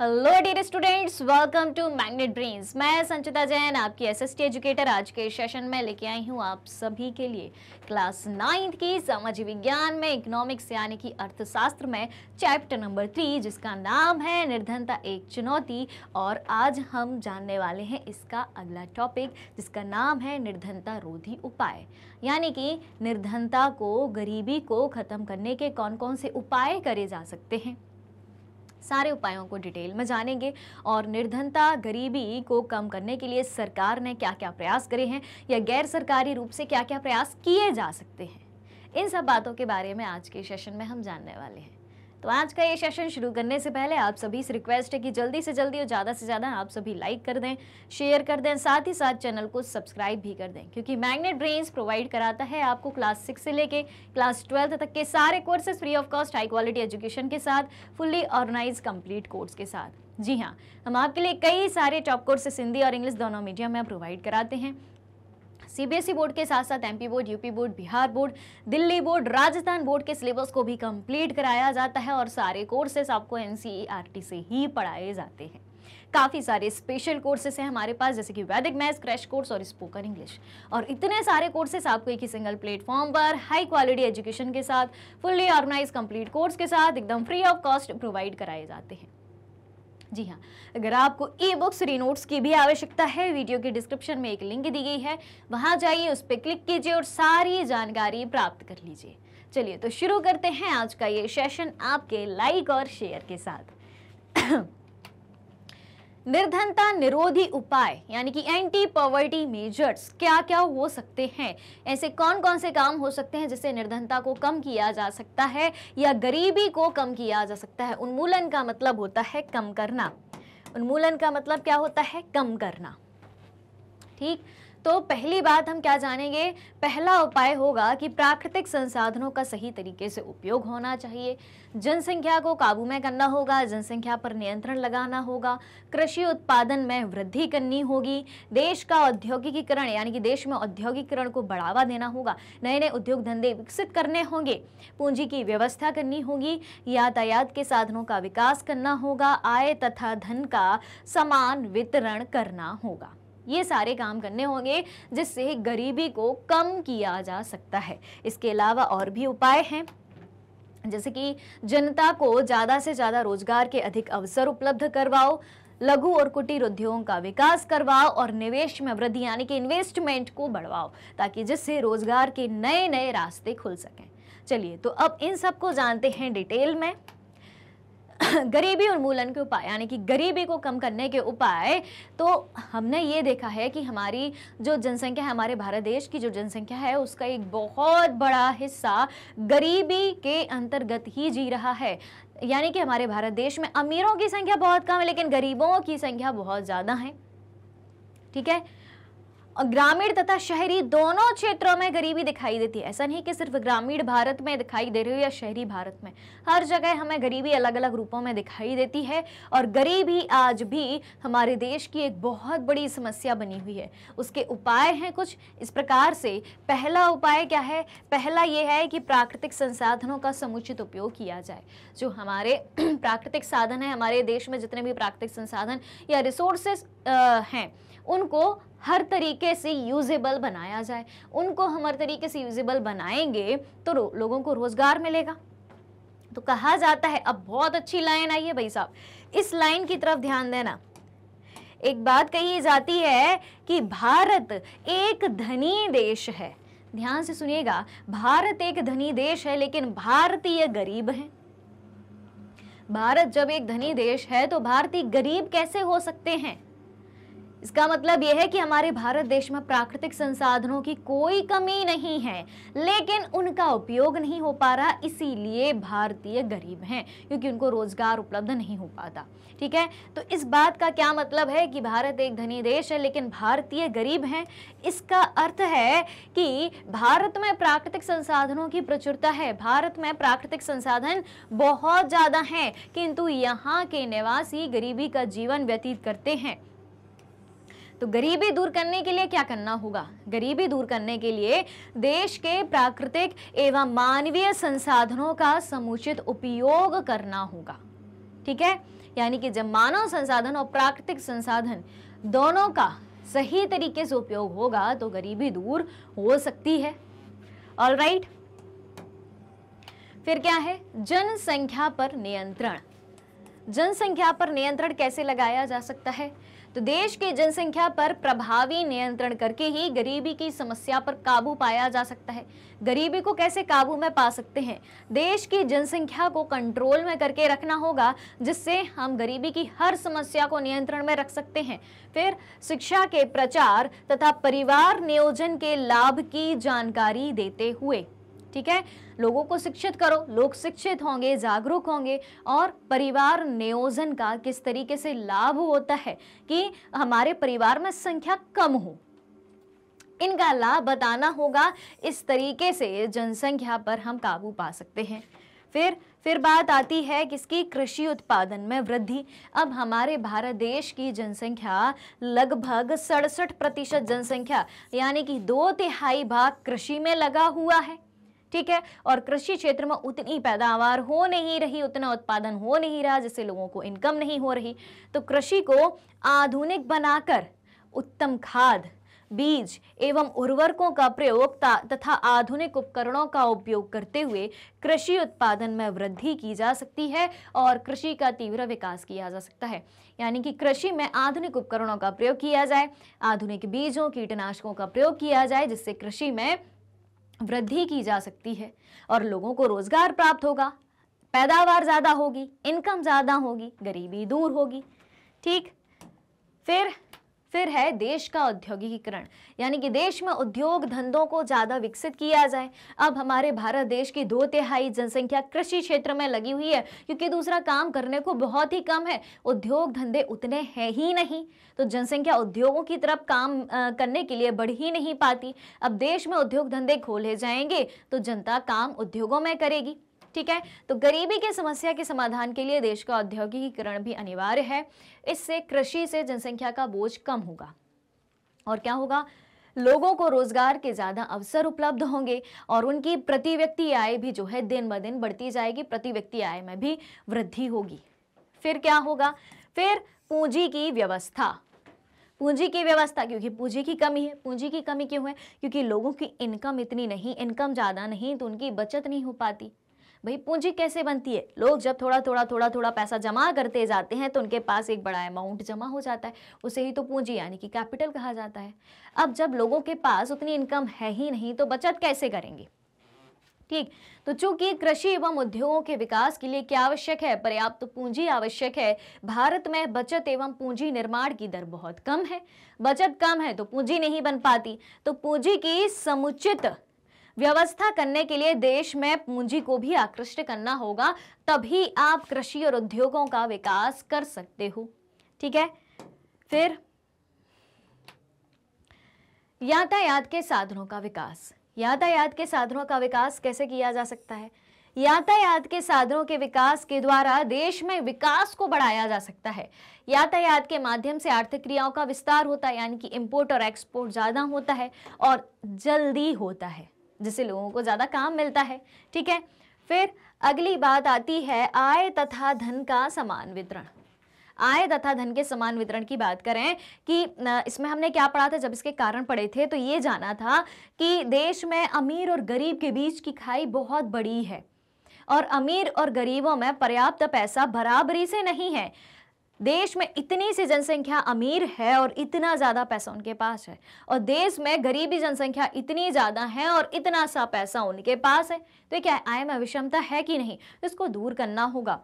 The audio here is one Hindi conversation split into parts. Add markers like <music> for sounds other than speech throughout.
Hello dear students welcome to Magnet Brains मैं संचिता जैन आपकी एसएसटी एजुकेटर आज के सेशन में लेके आई हूँ आप सभी के लिए क्लास नाइन्थ की सामाजिक विज्ञान में इकोनॉमिक्स यानी कि अर्थशास्त्र में चैप्टर नंबर थ्री जिसका नाम है निर्धनता एक चुनौती और आज हम जानने वाले हैं इसका अगला टॉपिक जिसका नाम है निर्धनता रोधी उपाय यानी कि निर्धनता को गरीबी को ख़त्म करने के कौन कौन से उपाय करे जा सकते हैं सारे उपायों को डिटेल में जानेंगे और निर्धनता गरीबी को कम करने के लिए सरकार ने क्या क्या प्रयास करे हैं या गैर सरकारी रूप से क्या क्या प्रयास किए जा सकते हैं इन सब बातों के बारे में आज के सेशन में हम जानने वाले हैं तो आज का ये सेशन शुरू करने से पहले आप सभी से रिक्वेस्ट है कि जल्दी से जल्दी और ज़्यादा से ज़्यादा आप सभी लाइक कर दें शेयर कर दें साथ ही साथ चैनल को सब्सक्राइब भी कर दें क्योंकि मैग्नेट ब्रेन्स प्रोवाइड कराता है आपको क्लास सिक्स से लेके क्लास ट्वेल्थ तक के सारे courses free of cost high quality education के साथ फुल्ली ऑर्गेनाइज कम्प्लीट कोर्स के साथ जी हाँ हम आपके लिए कई सारे टॉप कोर्सेस हिंदी और इंग्लिश दोनों मीडियम में प्रोवाइड कराते हैं सीबीएसई बोर्ड के साथ साथ MP board UP board Bihar board Delhi board Rajasthan board के सिलेबस को भी कंप्लीट कराया जाता है और सारे कोर्सेस आपको एनसीईआरटी से ही पढ़ाए जाते हैं काफ़ी सारे स्पेशल कोर्सेस हैं हमारे पास जैसे कि वैदिक मैथ क्रैश कोर्स और स्पोकन इंग्लिश और इतने सारे कोर्सेस आपको एक ही सिंगल प्लेटफॉर्म पर हाई क्वालिटी एजुकेशन के साथ फुल्ली ऑर्गेनाइज कंप्लीट कोर्स के साथ एकदम फ्री ऑफ कॉस्ट प्रोवाइड कराए जाते हैं जी हाँ अगर आपको ई बुक्स री नोट्स की भी आवश्यकता है वीडियो के डिस्क्रिप्शन में एक लिंक दी गई है वहाँ जाइए उस पर क्लिक कीजिए और सारी जानकारी प्राप्त कर लीजिए चलिए तो शुरू करते हैं आज का ये सेशन आपके लाइक और शेयर के साथ निर्धनता निरोधी उपाय यानी कि एंटी पॉवर्टी मेजर्स क्या क्या हो सकते हैं ऐसे कौन कौन से काम हो सकते हैं जिससे निर्धनता को कम किया जा सकता है या गरीबी को कम किया जा सकता है उन्मूलन का मतलब होता है कम करना उन्मूलन का मतलब क्या होता है कम करना ठीक तो पहली बात हम क्या जानेंगे पहला उपाय होगा कि प्राकृतिक संसाधनों का सही तरीके से उपयोग होना चाहिए जनसंख्या को काबू में करना होगा जनसंख्या पर नियंत्रण लगाना होगा कृषि उत्पादन में वृद्धि करनी होगी देश का औद्योगिकीकरण यानी कि देश में औद्योगिकीकरण को बढ़ावा देना होगा नए नए उद्योग धंधे विकसित करने होंगे पूंजी की व्यवस्था करनी होगी यातायात के साधनों का विकास करना होगा आय तथा धन का समान वितरण करना होगा ये सारे काम करने होंगे जिससे गरीबी को कम किया जा सकता है इसके अलावा और भी उपाय हैं जैसे कि जनता को ज़्यादा से ज़्यादा रोजगार के अधिक अवसर उपलब्ध करवाओ लघु और कुटीर उद्योगों का विकास करवाओ और निवेश में वृद्धि यानी कि इन्वेस्टमेंट को बढ़वाओ ताकि जिससे रोजगार के नए नए रास्ते खुल सकें चलिए तो अब इन सबको जानते हैं डिटेल में गरीबी उन्मूलन के उपाय यानी कि गरीबी को कम करने के उपाय तो हमने ये देखा है कि हमारी जो जनसंख्या है हमारे भारत देश की जो जनसंख्या है उसका एक बहुत बड़ा हिस्सा गरीबी के अंतर्गत ही जी रहा है यानी कि हमारे भारत देश में अमीरों की संख्या बहुत कम है लेकिन गरीबों की संख्या बहुत ज़्यादा है ठीक है ग्रामीण तथा शहरी दोनों क्षेत्रों में गरीबी दिखाई देती है ऐसा नहीं कि सिर्फ ग्रामीण भारत में दिखाई दे रही हो या शहरी भारत में हर जगह हमें गरीबी अलग अलग रूपों में दिखाई देती है और गरीबी आज भी हमारे देश की एक बहुत बड़ी समस्या बनी हुई है उसके उपाय हैं कुछ इस प्रकार से पहला उपाय क्या है पहला ये है कि प्राकृतिक संसाधनों का समुचित उपयोग किया जाए जो हमारे <clears throat> प्राकृतिक साधन है हमारे देश में जितने भी प्राकृतिक संसाधन या रिसोर्सेस हैं उनको हर तरीके से यूजेबल बनाया जाए उनको हम हर तरीके से यूजेबल बनाएंगे तो लोगों को रोज़गार मिलेगा तो कहा जाता है अब बहुत अच्छी लाइन आई है भाई साहब इस लाइन की तरफ ध्यान देना एक बात कही जाती है कि भारत एक धनी देश है ध्यान से सुनिएगा भारत एक धनी देश है लेकिन भारतीय गरीब हैं भारत जब एक धनी देश है तो भारतीय गरीब कैसे हो सकते हैं इसका मतलब यह है कि हमारे भारत देश में प्राकृतिक संसाधनों की कोई कमी नहीं है लेकिन उनका उपयोग नहीं हो पा रहा इसीलिए भारतीय गरीब हैं क्योंकि उनको रोजगार उपलब्ध नहीं हो पाता ठीक है तो इस बात का क्या मतलब है कि भारत एक धनी देश है लेकिन भारतीय गरीब हैं इसका अर्थ है कि भारत में प्राकृतिक संसाधनों की प्रचुरता है भारत में प्राकृतिक संसाधन बहुत ज़्यादा हैं किंतु यहाँ के निवासी गरीबी का जीवन व्यतीत करते हैं तो गरीबी दूर करने के लिए क्या करना होगा गरीबी दूर करने के लिए देश के प्राकृतिक एवं मानवीय संसाधनों का समुचित उपयोग करना होगा ठीक है यानी कि जब मानव संसाधन और प्राकृतिक संसाधन दोनों का सही तरीके से उपयोग होगा तो गरीबी दूर हो सकती है ऑल राइट फिर क्या है जनसंख्या पर नियंत्रण जनसंख्या पर नियंत्रण कैसे लगाया जा सकता है तो देश की जनसंख्या पर प्रभावी नियंत्रण करके ही गरीबी की समस्या पर काबू पाया जा सकता है गरीबी को कैसे काबू में पा सकते हैं देश की जनसंख्या को कंट्रोल में करके रखना होगा जिससे हम गरीबी की हर समस्या को नियंत्रण में रख सकते हैं फिर शिक्षा के प्रचार तथा परिवार नियोजन के लाभ की जानकारी देते हुए ठीक है लोगों को शिक्षित करो लोग शिक्षित होंगे जागरूक होंगे और परिवार नियोजन का किस तरीके से लाभ होता है कि हमारे परिवार में संख्या कम हो इनका लाभ बताना होगा इस तरीके से जनसंख्या पर हम काबू पा सकते हैं फिर फिर बात आती है किसकी कृषि उत्पादन में वृद्धि अब हमारे भारत देश की जनसंख्या लगभग सड़सठ प्रतिशत जनसंख्या यानी कि दो तिहाई भाग कृषि में लगा हुआ है ठीक है और कृषि क्षेत्र में उतनी पैदावार हो नहीं रही उतना उत्पादन हो नहीं रहा जिससे लोगों को इनकम नहीं हो रही तो कृषि को आधुनिक बनाकर उत्तम खाद बीज एवं उर्वरकों का प्रयोग तथा आधुनिक उपकरणों का उपयोग करते हुए कृषि उत्पादन में वृद्धि की जा सकती है और कृषि का तीव्र विकास किया जा सकता है यानी कि कृषि में आधुनिक उपकरणों का प्रयोग किया जाए आधुनिक बीजों कीटनाशकों का प्रयोग किया जाए जिससे कृषि में वृद्धि की जा सकती है और लोगों को रोजगार प्राप्त होगा पैदावार ज़्यादा होगी इनकम ज़्यादा होगी गरीबी दूर होगी ठीक फिर फिर है देश का औद्योगिकीकरण यानी कि देश में उद्योग धंधों को ज़्यादा विकसित किया जाए अब हमारे भारत देश की दो तिहाई जनसंख्या कृषि क्षेत्र में लगी हुई है क्योंकि दूसरा काम करने को बहुत ही कम है उद्योग धंधे उतने हैं ही नहीं तो जनसंख्या उद्योगों की तरफ काम आ, करने के लिए बढ़ ही नहीं पाती अब देश में उद्योग धंधे खोले जाएंगे तो जनता काम उद्योगों में करेगी ठीक है तो गरीबी की समस्या के समाधान के लिए देश का औद्योगिकीकरण भी अनिवार्य है इससे कृषि से जनसंख्या का बोझ कम होगा और क्या होगा लोगों को रोजगार के ज़्यादा अवसर उपलब्ध होंगे और उनकी प्रति व्यक्ति आय भी जो है दिन ब दिन बढ़ती जाएगी प्रति व्यक्ति आय में भी वृद्धि होगी फिर क्या होगा फिर पूंजी की व्यवस्था पूंजी की व्यवस्था क्योंकि पूंजी की कमी है पूंजी की कमी क्यों है क्योंकि लोगों की इनकम इतनी नहीं इनकम ज़्यादा नहीं तो उनकी बचत नहीं हो पाती भाई पूंजी कैसे बनती है लोग जब थोड़ा थोड़ा थोड़ा थोड़ा पैसा जमा करते जाते हैं तो उनके पास एक बड़ा अमाउंट जमा हो जाता है उसे ही तो पूंजी यानी कि कैपिटल कहा जाता है अब जब लोगों के पास उतनी इनकम है ही नहीं तो बचत कैसे करेंगे ठीक तो चूंकि कृषि एवं उद्योगों के विकास के लिए क्या आवश्यक है पर्याप्त तो पूंजी आवश्यक है भारत में बचत एवं पूंजी निर्माण की दर बहुत कम है बचत कम है तो पूंजी नहीं बन पाती तो पूंजी की समुचित व्यवस्था करने के लिए देश में पूंजी को भी आकृष्ट करना होगा तभी आप कृषि और उद्योगों का विकास कर सकते हो ठीक है फिर यातायात के साधनों का विकास यातायात के साधनों का विकास कैसे किया जा सकता है यातायात के साधनों के विकास के द्वारा देश में विकास को बढ़ाया जा सकता है यातायात के माध्यम से आर्थिक क्रियाओं का विस्तार होता है यानी कि इम्पोर्ट और एक्सपोर्ट ज़्यादा होता है और जल्दी होता है जिससे लोगों को ज़्यादा काम मिलता है ठीक है फिर अगली बात आती है आय तथा धन का समान वितरण आय तथा धन के समान वितरण की बात करें कि इसमें हमने क्या पढ़ा था जब इसके कारण पढ़े थे तो ये जाना था कि देश में अमीर और गरीब के बीच की खाई बहुत बड़ी है और अमीर और गरीबों में पर्याप्त पैसा बराबरी से नहीं है देश में इतनी सी जनसंख्या अमीर है और इतना ज़्यादा पैसा उनके पास है और देश में गरीबी जनसंख्या इतनी ज़्यादा है और इतना सा पैसा उनके पास है तो क्या आय में विषमता है कि नहीं तो इसको दूर करना होगा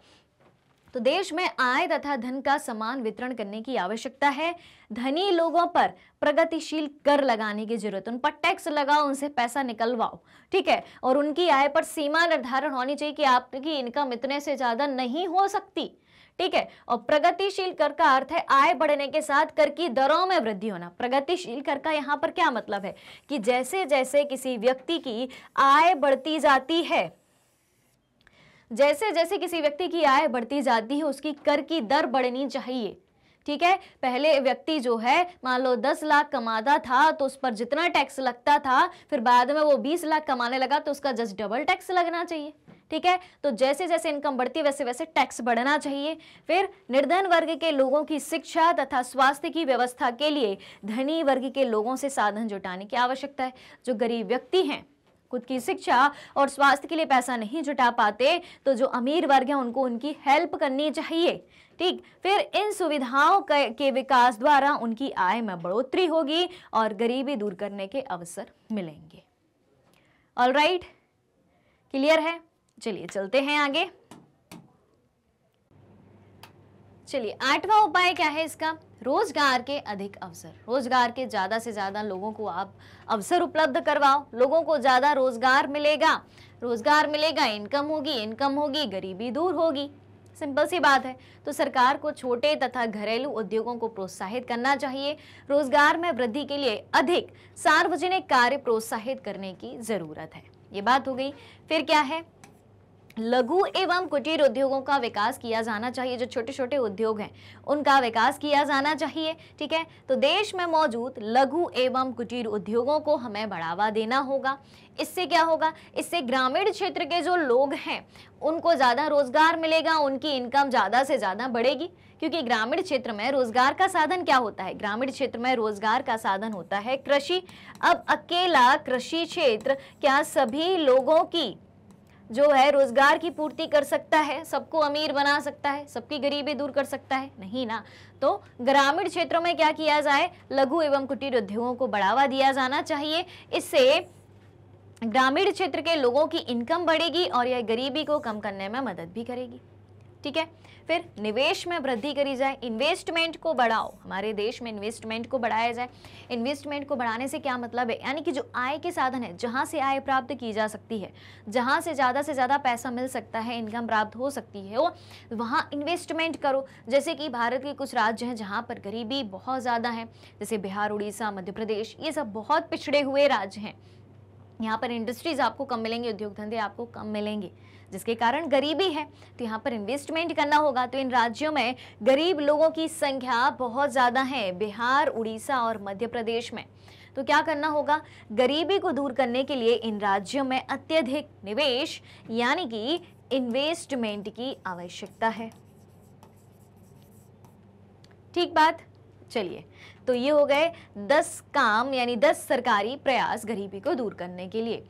तो देश में आय तथा धन का समान वितरण करने की आवश्यकता है धनी लोगों पर प्रगतिशील कर लगाने की जरूरत उन पर टैक्स लगाओ उनसे पैसा निकलवाओ ठीक है और उनकी आय पर सीमा निर्धारण होनी चाहिए कि आपकी इनकम इतने से ज़्यादा नहीं हो सकती ठीक है और प्रगतिशील कर का अर्थ है आय बढ़ने के साथ कर की दरों में वृद्धि होना प्रगतिशील कर का यहाँ पर क्या मतलब है कि जैसे जैसे किसी व्यक्ति की आय बढ़ती जाती है जैसे जैसे किसी व्यक्ति की आय बढ़ती जाती है उसकी कर की दर बढ़नी चाहिए ठीक है पहले व्यक्ति जो है मान लो दस लाख कमाता था तो उस पर जितना टैक्स लगता था फिर बाद में वो बीस लाख कमाने लगा तो उसका जस्ट डबल टैक्स लगना चाहिए ठीक है तो जैसे जैसे इनकम बढ़ती है वैसे वैसे टैक्स बढ़ना चाहिए फिर निर्धन वर्ग के लोगों की शिक्षा तथा स्वास्थ्य की व्यवस्था के लिए धनी वर्ग के लोगों से साधन जुटाने की आवश्यकता है जो गरीब व्यक्ति हैं खुद की शिक्षा और स्वास्थ्य के लिए पैसा नहीं जुटा पाते तो जो अमीर वर्ग हैं उनको उनकी हेल्प करनी चाहिए ठीक फिर इन सुविधाओं के विकास द्वारा उनकी आय में बढ़ोतरी होगी और गरीबी दूर करने के अवसर मिलेंगे ऑल राइट क्लियर है चलिए चलते हैं आगे चलिए आठवां उपाय क्या है इसका रोजगार के अधिक अवसर रोजगार के ज़्यादा से ज़्यादा लोगों को आप अवसर उपलब्ध करवाओ लोगों को ज़्यादा रोजगार मिलेगा रोजगार मिलेगा इनकम होगी इनकम होगी गरीबी दूर होगी सिंपल सी बात है तो सरकार को छोटे तथा घरेलू उद्योगों को प्रोत्साहित करना चाहिए रोजगार में वृद्धि के लिए अधिक सार्वजनिक कार्य प्रोत्साहित करने की ज़रूरत है ये बात हो गई फिर क्या है लघु एवं कुटीर उद्योगों का विकास किया जाना चाहिए जो छोटे छोटे उद्योग हैं उनका विकास किया जाना चाहिए ठीक है तो देश में मौजूद लघु एवं कुटीर उद्योगों को हमें बढ़ावा देना होगा इससे क्या होगा इससे ग्रामीण क्षेत्र के जो लोग हैं उनको ज़्यादा रोजगार मिलेगा उनकी इनकम ज़्यादा से ज़्यादा बढ़ेगी क्योंकि ग्रामीण क्षेत्र में रोजगार का साधन क्या होता है ग्रामीण क्षेत्र में रोजगार का साधन होता है कृषि अब अकेला कृषि क्षेत्र क्या सभी लोगों की जो है रोजगार की पूर्ति कर सकता है सबको अमीर बना सकता है सबकी गरीबी दूर कर सकता है नहीं ना तो ग्रामीण क्षेत्रों में क्या किया जाए लघु एवं कुटीर उद्योगों को बढ़ावा दिया जाना चाहिए इससे ग्रामीण क्षेत्र के लोगों की इनकम बढ़ेगी और यह गरीबी को कम करने में मदद भी करेगी ठीक है फिर निवेश में वृद्धि करी जाए इन्वेस्टमेंट को बढ़ाओ हमारे देश में इन्वेस्टमेंट को बढ़ाया जाए इन्वेस्टमेंट को बढ़ाने से क्या मतलब है यानी कि जो आय के साधन है जहाँ से आय प्राप्त की जा सकती है जहाँ से ज़्यादा से ज़्यादा पैसा मिल सकता है इनकम प्राप्त हो सकती है वो वहाँ इन्वेस्टमेंट करो जैसे कि भारत के कुछ राज्य हैं जहाँ पर गरीबी बहुत ज़्यादा है जैसे बिहार उड़ीसा मध्य प्रदेश ये सब बहुत पिछड़े हुए राज्य हैं यहाँ पर इंडस्ट्रीज़ आपको कम मिलेंगी उद्योग धंधे आपको कम मिलेंगे जिसके कारण गरीबी है तो यहाँ पर इन्वेस्टमेंट करना होगा तो इन राज्यों में गरीब लोगों की संख्या बहुत ज़्यादा है बिहार उड़ीसा और मध्य प्रदेश में तो क्या करना होगा गरीबी को दूर करने के लिए इन राज्यों में अत्यधिक निवेश यानी कि इन्वेस्टमेंट की आवश्यकता है ठीक बात चलिए तो ये हो गए दस काम यानी दस सरकारी प्रयास गरीबी को दूर करने के लिए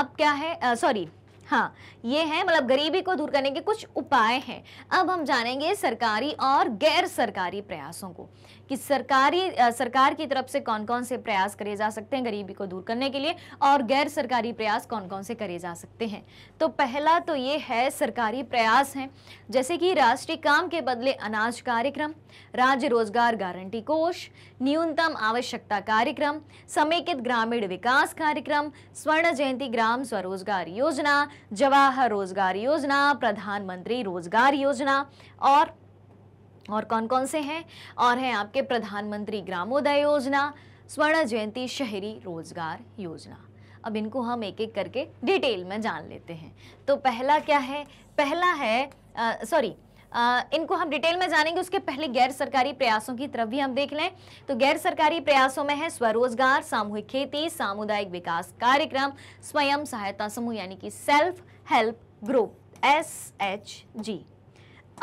अब क्या है सॉरी हाँ ये है मतलब गरीबी को दूर करने के कुछ उपाय हैं अब हम जानेंगे सरकारी और गैर सरकारी प्रयासों को कि सरकारी सरकार की तरफ से कौन कौन से प्रयास करे जा सकते हैं गरीबी को दूर करने के लिए और गैर सरकारी प्रयास कौन कौन से करे जा सकते हैं तो पहला तो ये है सरकारी प्रयास हैं जैसे कि राष्ट्रीय काम के बदले अनाज कार्यक्रम राज्य रोजगार गारंटी कोष न्यूनतम आवश्यकता कार्यक्रम समेकित ग्रामीण विकास कार्यक्रम स्वर्ण जयंती ग्राम स्वरोजगार योजना जवाहर रोजगार योजना प्रधानमंत्री रोजगार योजना और और कौन कौन से हैं और हैं आपके प्रधानमंत्री ग्रामोदय योजना स्वर्ण जयंती शहरी रोजगार योजना अब इनको हम एक एक करके डिटेल में जान लेते हैं तो पहला क्या है पहला है सॉरी इनको हम डिटेल में जानेंगे उसके पहले गैर सरकारी प्रयासों की तरफ भी हम देख लें तो गैर सरकारी प्रयासों में है स्वरोजगार सामूहिक खेती सामुदायिक विकास कार्यक्रम स्वयं सहायता समूह यानी कि self help group S H G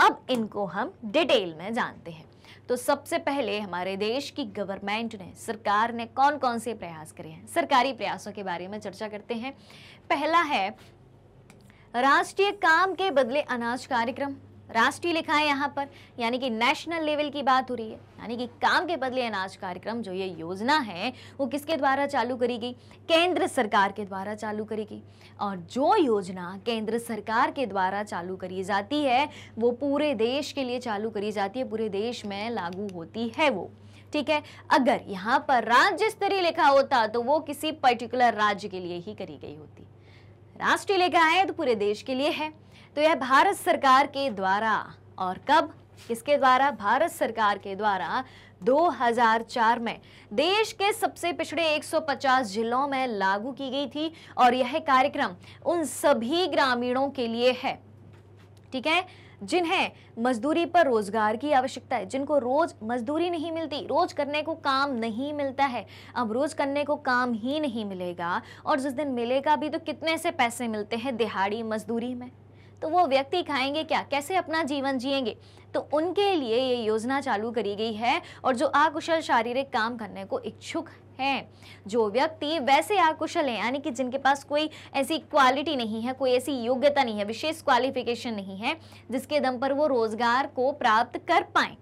अब इनको हम डिटेल में जानते हैं तो सबसे पहले हमारे देश की गवर्नमेंट ने सरकार ने कौन कौन से प्रयास करे हैं सरकारी प्रयासों के बारे में चर्चा करते हैं पहला है राष्ट्रीय काम के बदले अनाज कार्यक्रम राष्ट्रीय लिखा है यहाँ पर यानी कि नेशनल लेवल की बात हो रही है यानी कि काम के बदले अनाज कार्यक्रम जो ये योजना है वो किसके द्वारा चालू करी गई केंद्र सरकार के द्वारा चालू करी गई और जो योजना केंद्र सरकार के द्वारा चालू करी जाती है वो पूरे देश के लिए चालू करी जाती है पूरे देश में लागू होती है वो ठीक है अगर यहाँ पर राज्य स्तरीय लिखा होता तो वो किसी पर्टिकुलर राज्य के लिए ही करी गई होती राष्ट्रीय लिखा है तो पूरे देश के लिए है तो यह भारत सरकार के द्वारा और कब किसके द्वारा भारत सरकार के द्वारा 2004 में देश के सबसे पिछड़े 150 जिलों में लागू की गई थी और यह कार्यक्रम उन सभी ग्रामीणों के लिए है ठीक है जिन्हें मजदूरी पर रोजगार की आवश्यकता है जिनको रोज मजदूरी नहीं मिलती रोज करने को काम नहीं मिलता है अब रोज करने को काम ही नहीं मिलेगा और जिस दिन मिलेगा भी तो कितने से पैसे मिलते हैं दिहाड़ी मजदूरी में तो वो व्यक्ति खाएंगे क्या कैसे अपना जीवन जिएंगे तो उनके लिए ये योजना चालू करी गई है और जो आकुशल शारीरिक काम करने को इच्छुक हैं जो व्यक्ति वैसे आकुशल हैं यानी कि जिनके पास कोई ऐसी क्वालिटी नहीं है कोई ऐसी योग्यता नहीं है विशेष क्वालिफिकेशन नहीं है जिसके दम पर वो रोजगार को प्राप्त कर पाए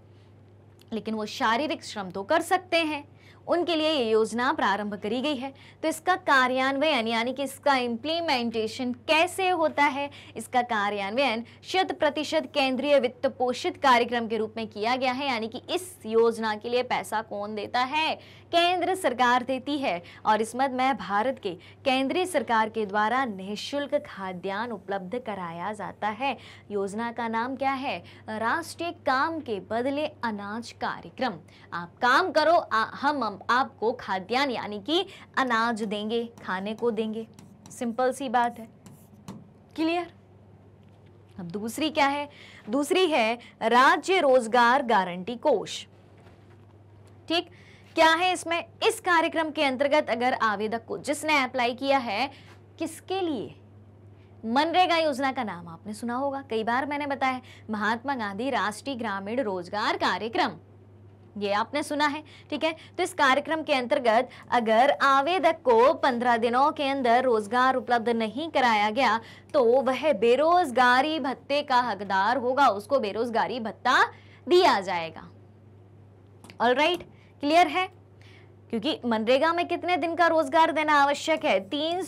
लेकिन वो शारीरिक श्रम तो कर सकते हैं उनके लिए ये योजना प्रारंभ करी गई है तो इसका कार्यान्वयन यानी कि इसका इम्प्लीमेंटेशन कैसे होता है इसका कार्यान्वयन शत प्रतिशत केंद्रीय वित्त पोषित कार्यक्रम के रूप में किया गया है यानी कि इस योजना के लिए पैसा कौन देता है केंद्र सरकार देती है और इस मद में भारत के केंद्रीय सरकार के द्वारा निःशुल्क खाद्यान्न उपलब्ध कराया जाता है योजना का नाम क्या है राष्ट्रीय काम के बदले अनाज कार्यक्रम आप काम करो आ, हम आपको खाद्यान्न यानी कि अनाज देंगे खाने को देंगे सिंपल सी बात है क्लियर अब दूसरी क्या है दूसरी है राज्य रोजगार गारंटी कोष ठीक क्या है इसमें इस कार्यक्रम के अंतर्गत अगर आवेदक को जिसने अप्लाई किया है किसके लिए मनरेगा योजना का नाम आपने सुना होगा कई बार मैंने बताया महात्मा गांधी राष्ट्रीय ग्रामीण रोजगार कार्यक्रम ये आपने सुना है ठीक है तो इस कार्यक्रम के अंतर्गत अगर आवेदक को पंद्रह दिनों के अंदर रोजगार उपलब्ध नहीं कराया गया तो वह बेरोजगारी भत्ते का हकदार होगा उसको बेरोजगारी भत्ता दिया जाएगा ऑल राइट right? क्लियर है क्योंकि मनरेगा में कितने दिन का रोजगार देना आवश्यक है तीन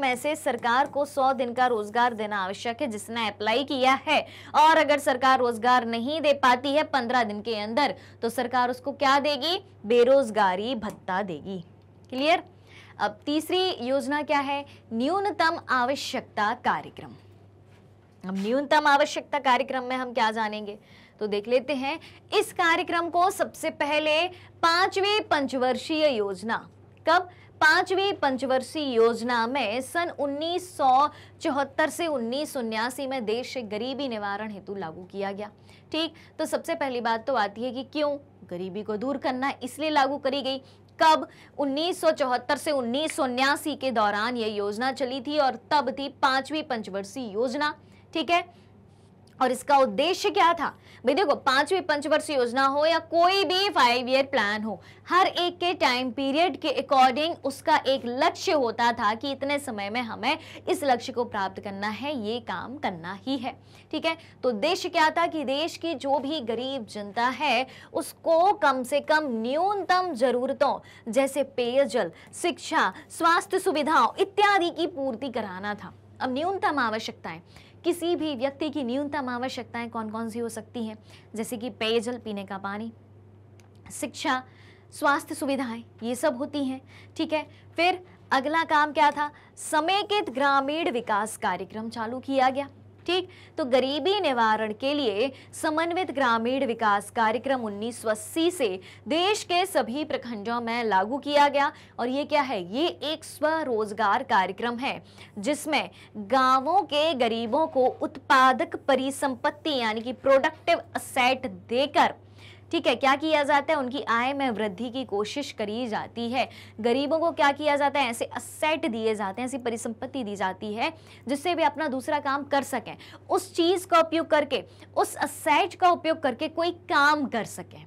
में से सरकार को 100 दिन का रोजगार देना आवश्यक है जिसने अप्लाई किया है और अगर सरकार रोजगार नहीं दे पाती है 15 दिन के अंदर तो सरकार उसको क्या देगी बेरोजगारी भत्ता देगी क्लियर अब तीसरी योजना क्या है न्यूनतम आवश्यकता कार्यक्रम अब न्यूनतम आवश्यकता कार्यक्रम में हम क्या जानेंगे तो देख लेते हैं इस कार्यक्रम को सबसे पहले पांचवी पंचवर्षीय योजना कब पांचवी पंचवर्षीय योजना में सन 1974 से उन्नीस में देश गरीबी निवारण हेतु लागू किया गया ठीक तो सबसे पहली बात तो आती है कि क्यों गरीबी को दूर करना इसलिए लागू करी गई कब 1974 से उन्नीस के दौरान यह योजना चली थी और तब थी पांचवी पंचवर्षीय योजना ठीक है और इसका उद्देश्य क्या था भाई देखो पांचवी पंचवर्षीय योजना हो या कोई भी फाइव ईयर प्लान हो हर एक के टाइम पीरियड के अकॉर्डिंग उसका एक लक्ष्य होता था कि इतने समय में हमें इस लक्ष्य को प्राप्त करना है ये काम करना ही है ठीक है तो देश क्या था कि देश की जो भी गरीब जनता है उसको कम से कम न्यूनतम जरूरतों जैसे पेयजल शिक्षा स्वास्थ्य सुविधाओं इत्यादि की पूर्ति कराना था अब न्यूनतम आवश्यकताएं किसी भी व्यक्ति की न्यूनतम आवश्यकताएं कौन कौन सी हो सकती हैं जैसे कि पेयजल पीने का पानी शिक्षा स्वास्थ्य सुविधाएं ये सब होती हैं ठीक है फिर अगला काम क्या था समेकित ग्रामीण विकास कार्यक्रम चालू किया गया ठीक तो गरीबी निवारण के लिए समन्वित ग्रामीण विकास कार्यक्रम उन्नीस से देश के सभी प्रखंडों में लागू किया गया और ये क्या है ये एक स्वरोजगार कार्यक्रम है जिसमें गांवों के गरीबों को उत्पादक परिसंपत्ति यानी कि प्रोडक्टिव असेट देकर ठीक है क्या किया जाता है उनकी आय में वृद्धि की कोशिश करी जाती है गरीबों को क्या किया जाता है ऐसे असेट दिए जाते हैं ऐसी परिसंपत्ति दी जाती है जिससे वे अपना दूसरा काम कर सकें उस चीज़ का उपयोग करके उस असेट का उपयोग करके कोई काम कर सकें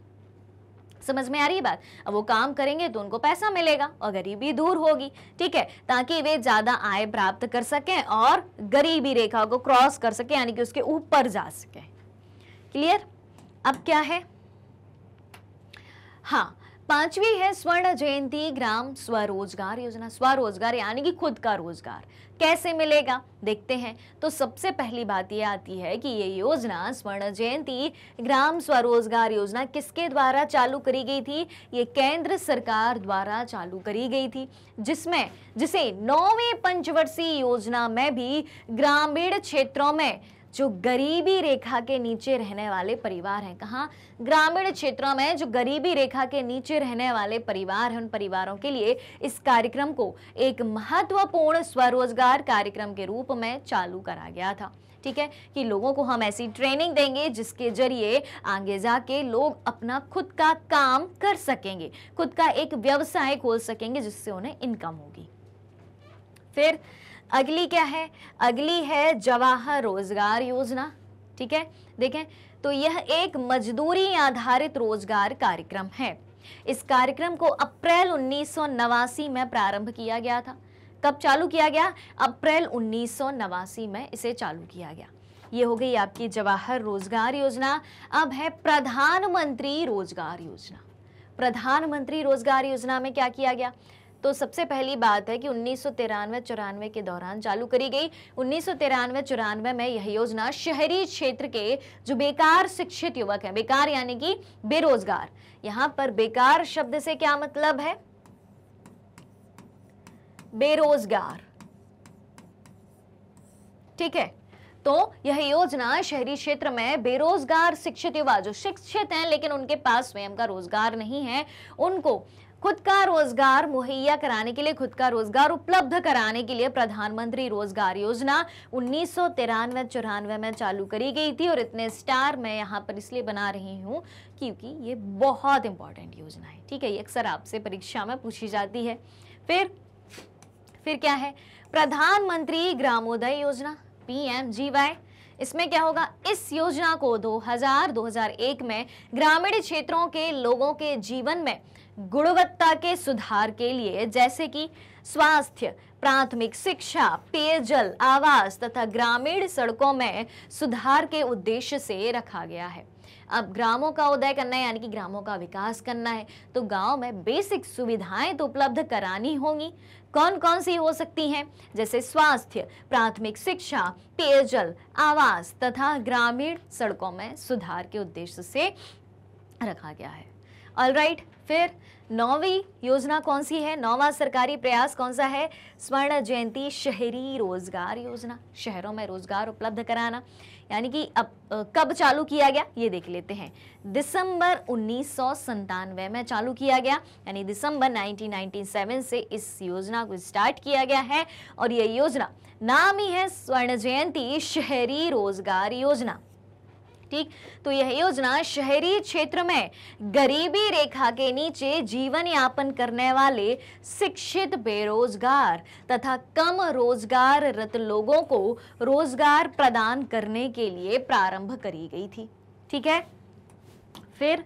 समझ में आ रही है बात अब वो काम करेंगे तो उनको पैसा मिलेगा और गरीबी दूर होगी ठीक है ताकि वे ज़्यादा आय प्राप्त कर सकें और गरीबी रेखा को क्रॉस कर सकें यानी कि उसके ऊपर जा सकें क्लियर अब क्या है हाँ पांचवी है स्वर्ण जयंती ग्राम स्वरोजगार योजना स्वरोजगार यानी कि खुद का रोजगार कैसे मिलेगा देखते हैं तो सबसे पहली बात ये आती है कि ये योजना स्वर्ण जयंती ग्राम स्वरोजगार योजना किसके द्वारा चालू करी गई थी ये केंद्र सरकार द्वारा चालू करी गई थी जिसमें जिसे नौवीं पंचवर्षीय योजना में भी ग्रामीण क्षेत्रों में जो गरीबी रेखा के नीचे रहने वाले परिवार हैं कहाँ ग्रामीण क्षेत्रों में जो गरीबी रेखा के नीचे रहने वाले परिवार हैं उन परिवारों के लिए इस कार्यक्रम को एक महत्वपूर्ण स्वरोजगार कार्यक्रम के रूप में चालू करा गया था ठीक है कि लोगों को हम ऐसी ट्रेनिंग देंगे जिसके जरिए आगे जाके लोग अपना खुद का काम कर सकेंगे खुद का एक व्यवसाय खोल सकेंगे जिससे उन्हें इनकम होगी फिर अगली क्या है अगली है जवाहर रोजगार योजना ठीक है देखें तो यह एक मजदूरी आधारित रोजगार कार्यक्रम है इस कार्यक्रम को अप्रैल उन्नीस में प्रारंभ किया गया था कब चालू किया गया अप्रैल उन्नीस में इसे चालू किया गया ये हो गई आपकी जवाहर रोजगार योजना अब है प्रधानमंत्री रोजगार योजना प्रधानमंत्री रोजगार योजना में क्या किया गया तो सबसे पहली बात है कि उन्नीस सौ तिरानवे चौरानवे के दौरान चालू करी गई उन्नीस सौ तिरानवे चौरानवे में यह योजना शहरी क्षेत्र के जो बेकार शिक्षित युवक है बेकार यानी कि बेरोजगार यहां पर बेकार शब्द से क्या मतलब है बेरोजगार ठीक है तो यह योजना शहरी क्षेत्र में बेरोजगार शिक्षित युवा जो शिक्षित हैं लेकिन उनके पास स्वयं का रोजगार नहीं है उनको खुद का रोजगार मुहैया कराने के लिए खुद का रोजगार उपलब्ध कराने के लिए प्रधानमंत्री रोजगार योजना उन्नीस सौ तिरानवे चौरानवे में चालू करी गई थी और इतने स्टार मैं यहाँ पर इसलिए बना रही हूँ क्योंकि ये बहुत इंपॉर्टेंट योजना है ठीक है ये अक्सर आपसे परीक्षा में पूछी जाती है फिर फिर क्या है प्रधानमंत्री ग्रामोदय योजना पीएमजीवाई इसमें क्या होगा इस योजना को 2000-2001 में ग्रामीण क्षेत्रों के लोगों के जीवन में गुणवत्ता के सुधार के लिए जैसे कि स्वास्थ्य प्राथमिक शिक्षा पेयजल आवास तथा ग्रामीण सड़कों में सुधार के उद्देश्य से रखा गया है अब ग्रामों का उदय करना है यानी कि ग्रामों का विकास करना है तो गांव में बेसिक सुविधाएं तो उपलब्ध करानी होंगी कौन कौन सी हो सकती हैं जैसे स्वास्थ्य प्राथमिक शिक्षा पेयजल आवास तथा ग्रामीण सड़कों में सुधार के उद्देश्य से रखा गया है ऑल राइट right, फिर नौवीं योजना कौन सी है नौवा सरकारी प्रयास कौन सा है स्वर्ण जयंती शहरी रोजगार योजना शहरों में रोजगार उपलब्ध कराना यानी कि अब कब चालू किया गया ये देख लेते हैं दिसंबर उन्नीस में चालू किया गया यानी दिसंबर 1997 से इस योजना को स्टार्ट किया गया है और ये योजना नाम ही है स्वर्ण जयंती शहरी रोजगार योजना ठीक तो यह योजना शहरी क्षेत्र में गरीबी रेखा के नीचे जीवन यापन करने वाले शिक्षित बेरोजगार तथा कम रोजगार रत लोगों को रोजगार प्रदान करने के लिए प्रारंभ करी गई थी ठीक है फिर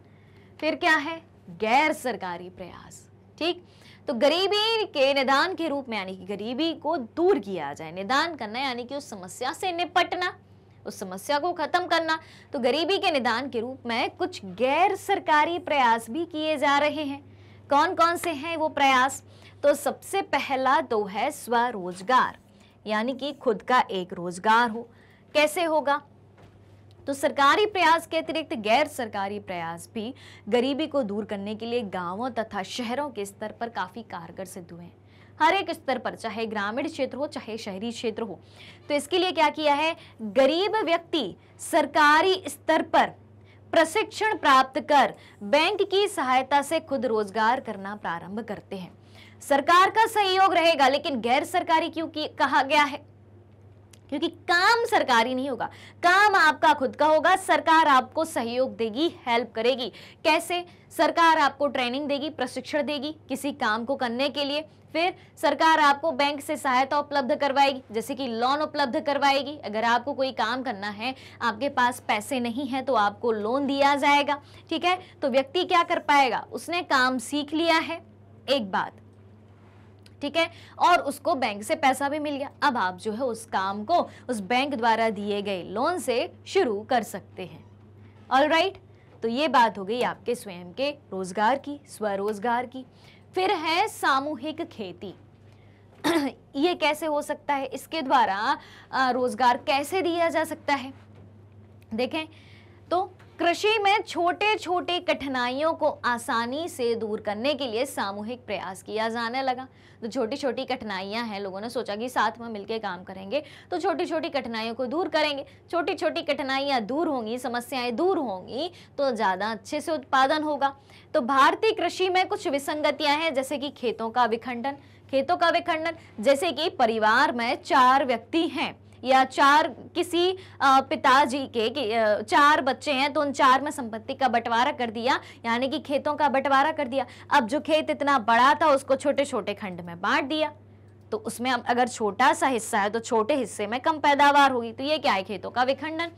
फिर क्या है गैर सरकारी प्रयास ठीक तो गरीबी के निदान के रूप में यानी कि गरीबी को दूर किया जाए निदान करना यानी कि उस समस्या से निपटना उस समस्या को खत्म करना तो गरीबी के निदान के रूप में कुछ गैर सरकारी प्रयास भी किए जा रहे हैं कौन कौन से हैं वो प्रयास तो सबसे पहला तो है स्वरोजगार यानी कि खुद का एक रोजगार हो कैसे होगा तो सरकारी प्रयास के अतिरिक्त गैर सरकारी प्रयास भी गरीबी को दूर करने के लिए गांवों तथा शहरों के स्तर पर काफ़ी कारगर सिद्ध हुए हैं हर एक स्तर पर चाहे ग्रामीण क्षेत्र हो चाहे शहरी क्षेत्र हो तो इसके लिए क्या किया है गरीब व्यक्ति सरकारी स्तर पर प्रशिक्षण प्राप्त कर बैंक की सहायता से खुद रोजगार करना प्रारंभ करते हैं सरकार का सहयोग रहेगा लेकिन गैर सरकारी क्यों कहा गया है क्योंकि काम सरकारी नहीं होगा काम आपका खुद का होगा सरकार आपको सहयोग देगी हेल्प करेगी कैसे सरकार आपको ट्रेनिंग देगी प्रशिक्षण देगी किसी काम को करने के लिए फिर सरकार आपको बैंक से सहायता उपलब्ध करवाएगी जैसे कि लोन उपलब्ध करवाएगी अगर आपको कोई काम करना है आपके पास पैसे नहीं है तो आपको लोन दिया जाएगा ठीक है तो व्यक्ति क्या कर पाएगा उसने काम सीख लिया है एक बात ठीक है और उसको बैंक से पैसा भी मिल गया अब आप जो है उस काम को उस बैंक द्वारा दिए गए लोन से शुरू कर सकते हैं ऑल right? तो ये बात हो गई आपके स्वयं के रोजगार की स्वरोजगार की फिर है सामूहिक खेती <clears throat> ये कैसे हो सकता है इसके द्वारा रोजगार कैसे दिया जा सकता है देखें तो कृषि में छोटे छोटे कठिनाइयों को आसानी से दूर करने के लिए सामूहिक प्रयास किया जाने लगा तो छोटी छोटी कठिनाइयां हैं लोगों ने सोचा कि साथ में मिलकर काम करेंगे तो छोटी छोटी कठिनाइयों को दूर करेंगे छोटी छोटी कठिनाइयां दूर होंगी समस्याएं दूर होंगी तो ज़्यादा अच्छे से उत्पादन होगा तो भारतीय कृषि में कुछ विसंगतियाँ हैं जैसे कि खेतों का विखंडन खेतों का विखंडन जैसे कि परिवार में चार व्यक्ति हैं या चार किसी पिताजी के चार बच्चे हैं तो उन चार में संपत्ति का बंटवारा कर दिया यानी कि खेतों का बंटवारा कर दिया अब जो खेत इतना बड़ा था उसको छोटे छोटे खंड में बांट दिया तो उसमें अगर छोटा सा हिस्सा है तो छोटे हिस्से में कम पैदावार होगी तो ये क्या है खेतों का विखंडन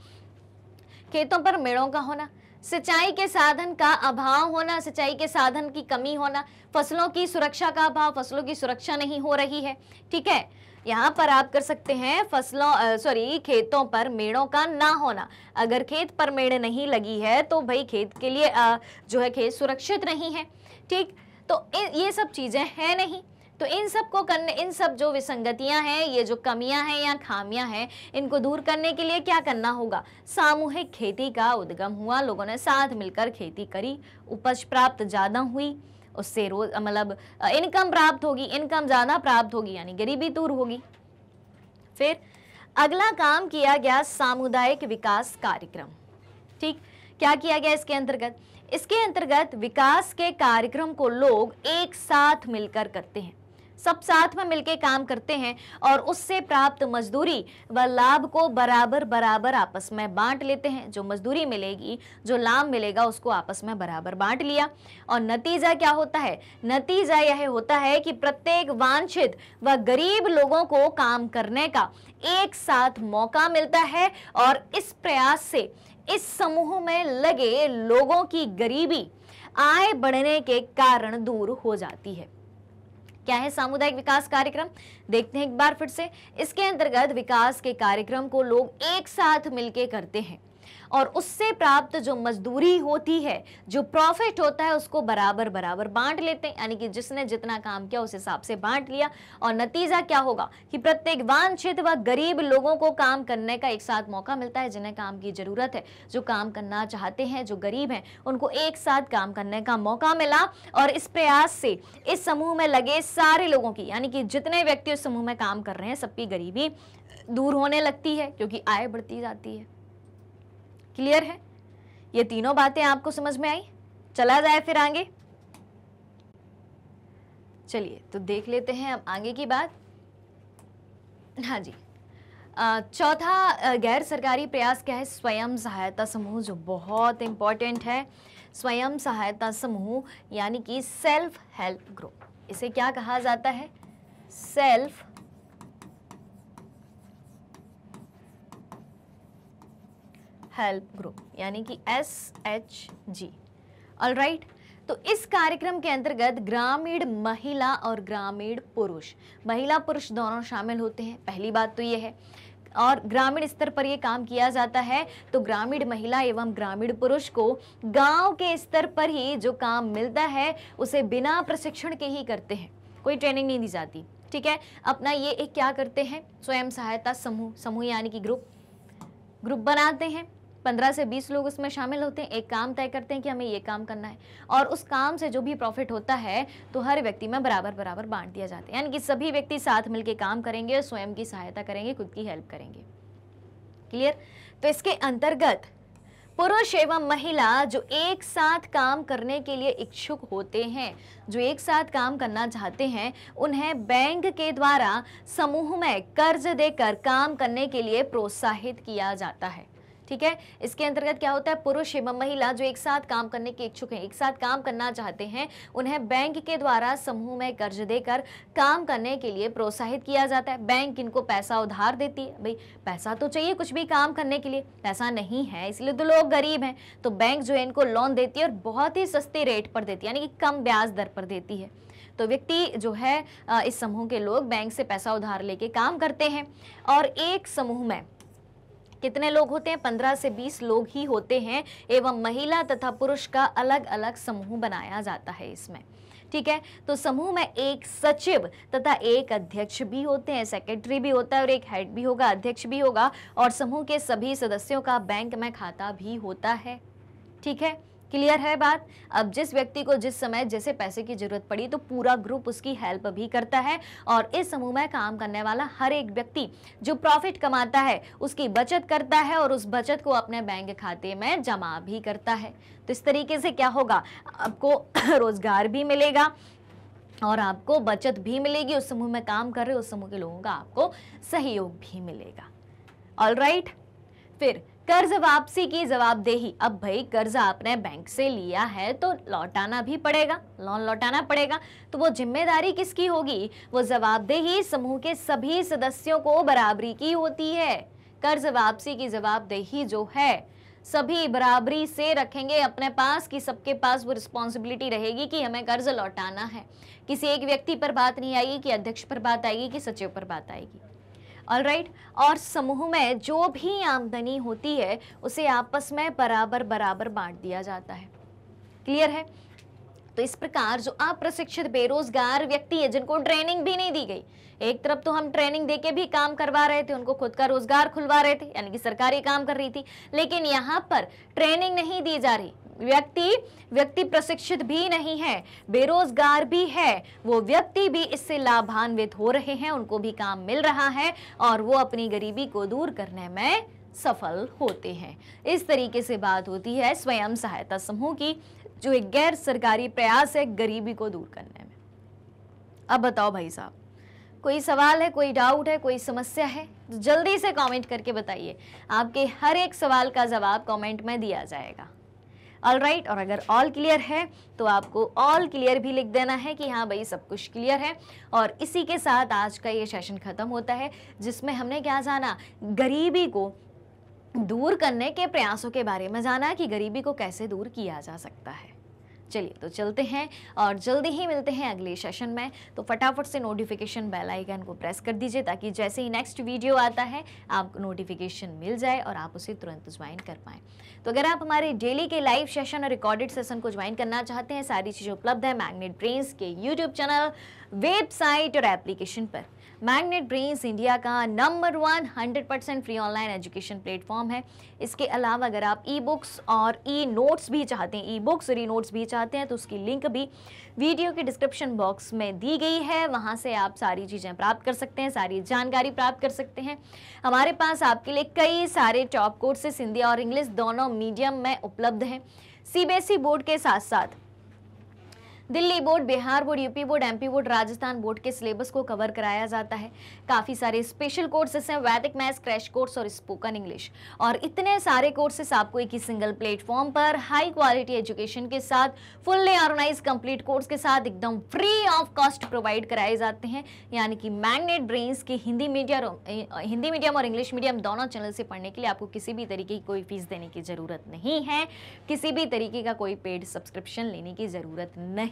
खेतों पर मेड़ों का होना सिंचाई के साधन का अभाव होना सिंचाई के साधन की कमी होना फसलों की सुरक्षा का अभाव फसलों की सुरक्षा नहीं हो रही है ठीक है यहाँ पर आप कर सकते हैं फसलों सॉरी खेतों पर मेड़ों का ना होना अगर खेत पर मेड़ नहीं लगी है तो भाई खेत के लिए आ, जो है खेत सुरक्षित नहीं है ठीक तो ये सब चीज़ें हैं नहीं तो इन सब को करने इन सब जो विसंगतियां हैं ये जो कमियां हैं या खामियां हैं इनको दूर करने के लिए क्या करना होगा सामूहिक खेती का उद्गम हुआ लोगों ने साथ मिलकर खेती करी उपज प्राप्त ज़्यादा हुई उससे रोज मतलब इनकम प्राप्त होगी इनकम ज़्यादा प्राप्त होगी यानी गरीबी दूर होगी फिर अगला काम किया गया सामुदायिक विकास कार्यक्रम ठीक क्या किया गया इसके अंतर्गत इसके अंतर्गत विकास के कार्यक्रम को लोग एक साथ मिलकर करते हैं सब साथ में मिलकर काम करते हैं और उससे प्राप्त मजदूरी व लाभ को बराबर बराबर आपस में बांट लेते हैं जो मजदूरी मिलेगी जो लाभ मिलेगा उसको आपस में बराबर बांट लिया और नतीजा क्या होता है नतीजा यह होता है कि प्रत्येक वांछित व गरीब लोगों को काम करने का एक साथ मौका मिलता है और इस प्रयास से इस समूह में लगे लोगों की गरीबी आय बढ़ने के कारण दूर हो जाती है क्या है सामुदायिक विकास कार्यक्रम देखते हैं एक बार फिर से इसके अंतर्गत विकास के कार्यक्रम को लोग एक साथ मिलकर करते हैं और उससे प्राप्त जो मजदूरी होती है जो प्रॉफिट होता है उसको बराबर बराबर बांट लेते हैं यानी कि जिसने जितना काम किया उस हिसाब से बांट लिया और नतीजा क्या होगा कि प्रत्येक वांछित व गरीब लोगों को काम करने का एक साथ मौका मिलता है जिन्हें काम की ज़रूरत है जो काम करना चाहते हैं जो गरीब हैं उनको एक साथ काम करने का मौका मिला और इस प्रयास से इस समूह में लगे सारे लोगों की यानी कि जितने व्यक्ति उस समूह में काम कर रहे हैं सबकी गरीबी दूर होने लगती है क्योंकि आय बढ़ती जाती है क्लियर है ये तीनों बातें आपको समझ में आई चला जाए फिर आगे चलिए तो देख लेते हैं अब आगे की बात हाँ जी चौथा गैर सरकारी प्रयास क्या है स्वयं सहायता समूह जो बहुत इम्पॉर्टेंट है स्वयं सहायता समूह यानी कि सेल्फ हेल्प ग्रुप इसे क्या कहा जाता है सेल्फ हेल्प ग्रुप यानी कि S H G all right तो इस कार्यक्रम के अंतर्गत ग्रामीण महिला और ग्रामीण पुरुष महिला पुरुष दोनों शामिल होते हैं पहली बात तो ये है और ग्रामीण स्तर पर ये काम किया जाता है तो ग्रामीण महिला एवं ग्रामीण पुरुष को गांव के स्तर पर ही जो काम मिलता है उसे बिना प्रशिक्षण के ही करते हैं कोई ट्रेनिंग नहीं दी जाती ठीक है अपना ये एक क्या करते हैं स्वयं सहायता समूह समूह यानी कि ग्रुप ग्रुप बनाते हैं पंद्रह से बीस लोग उसमें शामिल होते हैं एक काम तय करते हैं कि हमें ये काम करना है और उस काम से जो भी प्रॉफिट होता है तो हर व्यक्ति में बराबर बराबर बांट दिया जाता है यानी कि सभी व्यक्ति साथ मिलकर काम करेंगे स्वयं की सहायता करेंगे खुद की हेल्प करेंगे क्लियर तो इसके अंतर्गत पुरुष एवं महिला जो एक साथ काम करने के लिए इच्छुक होते हैं जो एक साथ काम करना चाहते हैं उन्हें बैंक के द्वारा समूह में कर्ज देकर काम करने के लिए प्रोत्साहित किया जाता है ठीक है इसके अंतर्गत क्या होता है पुरुष एवं महिला जो एक साथ काम करने के इच्छुक हैं एक साथ काम करना चाहते हैं उन्हें बैंक के द्वारा समूह में कर्ज देकर काम करने के लिए प्रोत्साहित किया जाता है बैंक इनको पैसा उधार देती है भाई पैसा तो चाहिए कुछ भी काम करने के लिए पैसा नहीं है इसलिए तो लोग गरीब हैं तो बैंक जो है इनको लोन देती है और बहुत ही सस्ते रेट पर देती है यानी कि कम ब्याज दर पर देती है तो व्यक्ति जो है इस समूह के लोग बैंक से पैसा उधार लेके काम करते हैं और एक समूह में कितने लोग होते हैं पंद्रह से बीस लोग ही होते हैं एवं महिला तथा पुरुष का अलग अलग समूह बनाया जाता है इसमें ठीक है तो समूह में एक सचिव तथा एक अध्यक्ष भी होते हैं सेक्रेटरी भी होता है और एक हेड भी होगा अध्यक्ष भी होगा और समूह के सभी सदस्यों का बैंक में खाता भी होता है ठीक है क्लियर है बात अब जिस व्यक्ति को जिस समय जैसे पैसे की जरूरत पड़ी तो पूरा ग्रुप उसकी हेल्प भी करता है और इस समूह में काम करने वाला हर एक व्यक्ति जो प्रॉफिट कमाता है उसकी बचत करता है और उस बचत को अपने बैंक खाते में जमा भी करता है तो इस तरीके से क्या होगा आपको <coughs> रोजगार भी मिलेगा और आपको बचत भी मिलेगी उस समूह में काम कर रहे उस समूह के लोगों का आपको सहयोग भी मिलेगा ऑल राइट right? फिर कर्ज वापसी की जवाबदेही अब भाई कर्ज आपने बैंक से लिया है तो लौटाना भी पड़ेगा लोन लौटाना पड़ेगा तो वो जिम्मेदारी किसकी होगी वो जवाबदेही समूह के सभी सदस्यों को बराबरी की होती है कर्ज वापसी की जवाबदेही जो है सभी बराबरी से रखेंगे अपने पास कि सबके पास वो रिस्पॉन्सिबिलिटी रहेगी कि हमें कर्ज लौटाना है किसी एक व्यक्ति पर बात नहीं आएगी कि अध्यक्ष पर बात आएगी कि सचिव पर बात आएगी ऑल राइट और समूह में जो भी आमदनी होती है उसे आपस में बराबर बराबर बांट दिया जाता है क्लियर है तो इस प्रकार जो अप्रशिक्षित बेरोजगार व्यक्ति है जिनको ट्रेनिंग भी नहीं दी गई एक तरफ तो हम ट्रेनिंग देके भी काम करवा रहे थे उनको खुद का रोजगार खुलवा रहे थे यानी कि सरकार ये काम कर रही थी लेकिन यहाँ पर ट्रेनिंग नहीं दी जा रही व्यक्ति व्यक्ति प्रशिक्षित भी नहीं है बेरोजगार भी है वो व्यक्ति भी इससे लाभान्वित हो रहे हैं उनको भी काम मिल रहा है और वो अपनी गरीबी को दूर करने में सफल होते हैं इस तरीके से बात होती है स्वयं सहायता समूह की जो एक गैर सरकारी प्रयास है गरीबी को दूर करने में अब बताओ भाई साहब कोई सवाल है कोई डाउट है कोई समस्या है तो जल्दी से कमेंट करके बताइए आपके हर एक सवाल का जवाब कमेंट में दिया जाएगा ऑल राइट और अगर ऑल क्लियर है तो आपको ऑल क्लियर भी लिख देना है कि हाँ भाई सब कुछ क्लियर है और इसी के साथ आज का ये सेशन ख़त्म होता है जिसमें हमने क्या जाना गरीबी को दूर करने के प्रयासों के बारे में जाना कि गरीबी को कैसे दूर किया जा सकता है चलिए तो चलते हैं और जल्दी ही मिलते हैं अगले सेशन में तो फटाफट से नोटिफिकेशन बेल आइकन को प्रेस कर दीजिए ताकि जैसे ही नेक्स्ट वीडियो आता है आपको नोटिफिकेशन मिल जाए और आप उसे तुरंत ज्वाइन कर पाएँ तो अगर आप हमारे डेली के लाइव सेशन और रिकॉर्डेड सेशन को ज्वाइन करना चाहते हैं सारी चीज़ें उपलब्ध है मैग्नेट ब्रेन्स के यूट्यूब चैनल वेबसाइट और एप्लीकेशन पर मैग्नेट ब्रेन्स इंडिया का number one hundred percent free online education platform है इसके अलावा अगर आप ई बुक्स और ई नोट्स भी चाहते हैं ई बुक्स और ई नोट्स भी चाहते हैं तो उसकी लिंक भी वीडियो के डिस्क्रिप्शन बॉक्स में दी गई है वहाँ से आप सारी चीज़ें प्राप्त कर सकते हैं सारी जानकारी प्राप्त कर सकते हैं हमारे पास आपके लिए कई सारे टॉप कोर्सेस हिंदी और इंग्लिश दोनों मीडियम में उपलब्ध हैं सी बोर्ड e के साथ साथ Delhi board Bihar board UP board MP board Rajasthan board के सिलेबस को कवर कराया जाता है काफ़ी सारे स्पेशल कोर्सेस हैं वैदिक मैथ्स क्रैश कोर्स और स्पोकन इंग्लिश और इतने सारे कोर्सेस आपको एक ही सिंगल प्लेटफॉर्म पर हाई क्वालिटी एजुकेशन के साथ फुल्ली ऑर्गेनाइज कंप्लीट कोर्स के साथ एकदम फ्री ऑफ कॉस्ट प्रोवाइड कराए जाते हैं यानी कि मैग्नेट ब्रेन्स के हिंदी मीडियम हिंदी मीडियम और इंग्लिश मीडियम दोनों चैनल से पढ़ने के लिए आपको किसी भी तरीके की कोई फीस देने की ज़रूरत नहीं है किसी भी तरीके का कोई पेड सब्सक्रिप्शन लेने की ज़रूरत नहीं